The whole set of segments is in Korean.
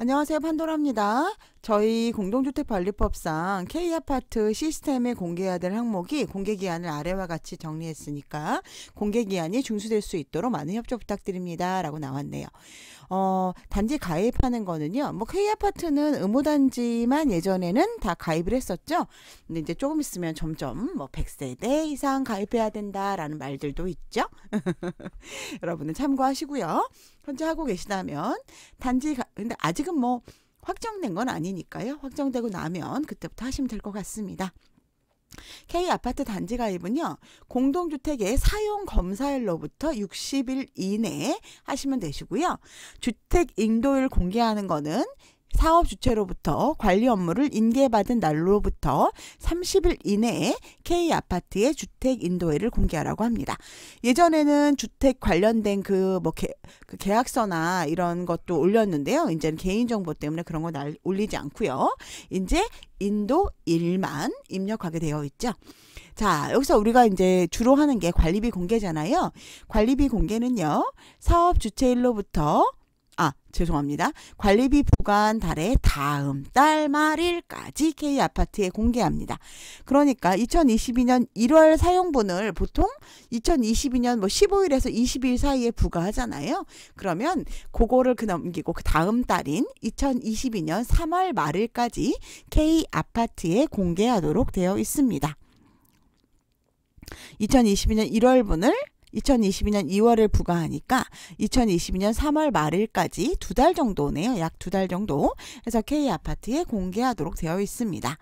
안녕하세요. 판도라입니다. 저희 공동주택관리법상 K아파트 시스템에 공개해야 될 항목이 공개기한을 아래와 같이 정리했으니까 공개기한이 중수될 수 있도록 많은 협조 부탁드립니다. 라고 나왔네요. 어, 단지 가입하는 거는요. 뭐 K아파트는 의무단지만 예전에는 다 가입을 했었죠. 근데 이제 조금 있으면 점점 뭐 100세대 이상 가입해야 된다라는 말들도 있죠. 여러분은 참고하시고요. 현재 하고 계시다면 단지 가, 근데 아직은 뭐 확정된 건 아니니까요. 확정되고 나면 그때부터 하시면 될 것 같습니다. K 아파트 단지 가입은요, 공동주택의 사용 검사일로부터 60일 이내에 하시면 되시고요. 주택 인도율 공개하는 거는 사업 주체로부터 관리 업무를 인계받은 날로부터 30일 이내에 K아파트의 주택 인도회를 공개하라고 합니다. 예전에는 주택 관련된 그뭐그 뭐 그 계약서나 이런 것도 올렸는데요. 이제는 개인정보 때문에 그런 건 날, 올리지 않고요. 이제 인도 1만 입력하게 되어 있죠. 자, 여기서 우리가 이제 주로 하는 게 관리비 공개잖아요. 관리비 공개는요. 사업 주체일로부터 아, 죄송합니다. 관리비 보관 달의 다음 달 말일까지 K아파트에 공개합니다. 그러니까 2022년 1월 사용분을 보통 2022년 뭐 15일에서 20일 사이에 부과하잖아요. 그러면 그거를 그 넘기고 그 다음 달인 2022년 3월 말일까지 K아파트에 공개하도록 되어 있습니다. 2022년 1월분을 2022년 2월을 부과하니까 2022년 3월 말일까지 두 달 정도네요. 약 두 달 정도. 해서 K아파트에 공개하도록 되어 있습니다.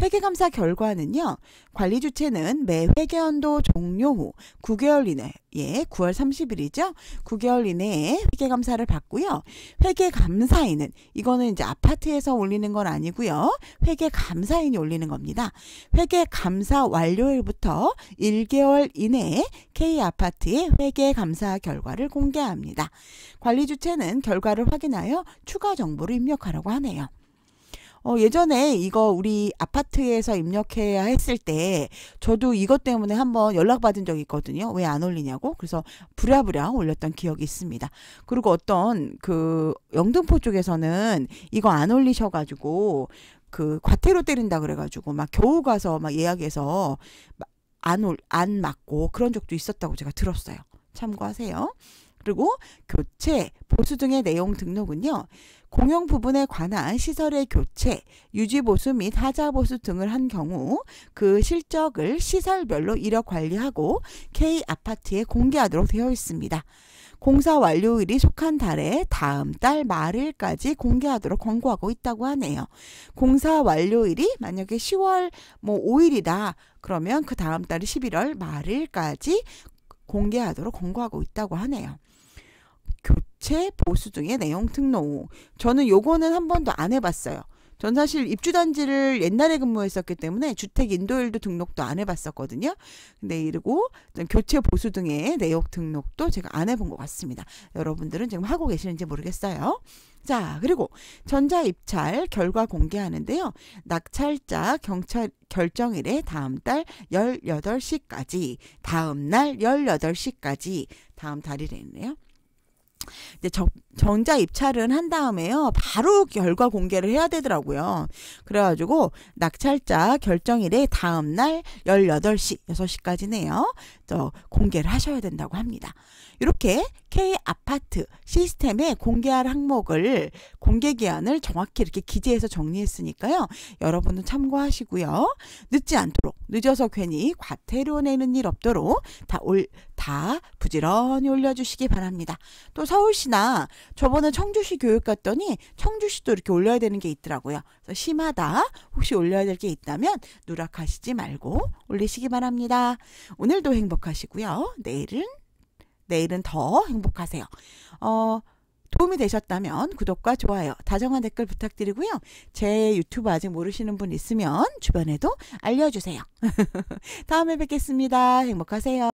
회계감사 결과는요. 관리 주체는 매 회계연도 종료 후 9개월 이내에 9월 예, 30일이죠. 9개월 이내에 회계감사를 받고요. 회계감사인은 이거는 이제 아파트에서 올리는 건 아니고요. 회계감사인이 올리는 겁니다. 회계감사 완료일부터 1개월 이내에 K아파트의 회계감사 결과를 공개합니다. 관리 주체는 결과를 확인하여 추가 정보를 입력하라고 하네요. 어, 예전에 이거 우리 아파트에서 입력해야 했을 때 저도 이것 때문에 한번 연락받은 적이 있거든요. 왜 안 올리냐고. 그래서 부랴부랴 올렸던 기억이 있습니다. 그리고 어떤 그 영등포 쪽에서는 이거 안 올리셔가지고 그 과태료 때린다 그래가지고 막 겨우 가서 막 예약해서 안 올, 안 맞고 그런 적도 있었다고 제가 들었어요. 참고하세요. 그리고 교체, 보수 등의 내용 등록은요. 공용 부분에 관한 시설의 교체, 유지 보수 및 하자 보수 등을 한 경우 그 실적을 시설별로 이력 관리하고 K 아파트에 공개하도록 되어 있습니다. 공사 완료일이 속한 달에 다음 달 말일까지 공개하도록 권고하고 있다고 하네요. 공사 완료일이 만약에 10월 뭐 5일이다. 그러면 그 다음 달이 11월 말일까지 공개하도록 권고하고 있다고 하네요. 부체 보수 등의 내용 등록. 저는 요거는 한 번도 안 해봤어요. 전 사실 입주단지를 옛날에 근무했었기 때문에 주택 인도율도 등록도 안 해봤었거든요. 근데 이러고 교체 보수 등의 내역 등록도 제가 안 해본 것 같습니다. 여러분들은 지금 하고 계시는지 모르겠어요. 자, 그리고 전자 입찰 결과 공개하는데요. 낙찰자 경찰 결정일에 다음 달 18시까지, 다음 날 18시까지, 다음 달이랬네요. 이제 저, 정자 입찰은 한 다음에요. 바로 결과 공개를 해야 되더라고요. 그래가지고 낙찰자 결정일에 다음날 18시, 6시까지네요. 저 공개를 하셔야 된다고 합니다. 이렇게 K아파트 시스템에 공개할 항목을 공개 기한을 정확히 이렇게 기재해서 정리했으니까요. 여러분은 참고하시고요. 늦지 않도록 늦어서 괜히 과태료 내는 일 없도록 다 올 다 부지런히 올려주시기 바랍니다. 또 서울시나 저번에 청주시 교육 갔더니 청주시도 이렇게 올려야 되는 게 있더라고요. 그래서 심하다 혹시 올려야 될 게 있다면 누락하시지 말고 올리시기 바랍니다. 오늘도 행복하시고요. 내일은 내일은 더 행복하세요. 어, 도움이 되셨다면 구독과 좋아요, 다정한 댓글 부탁드리고요. 제 유튜브 아직 모르시는 분 있으면 주변에도 알려주세요. 다음에 뵙겠습니다. 행복하세요.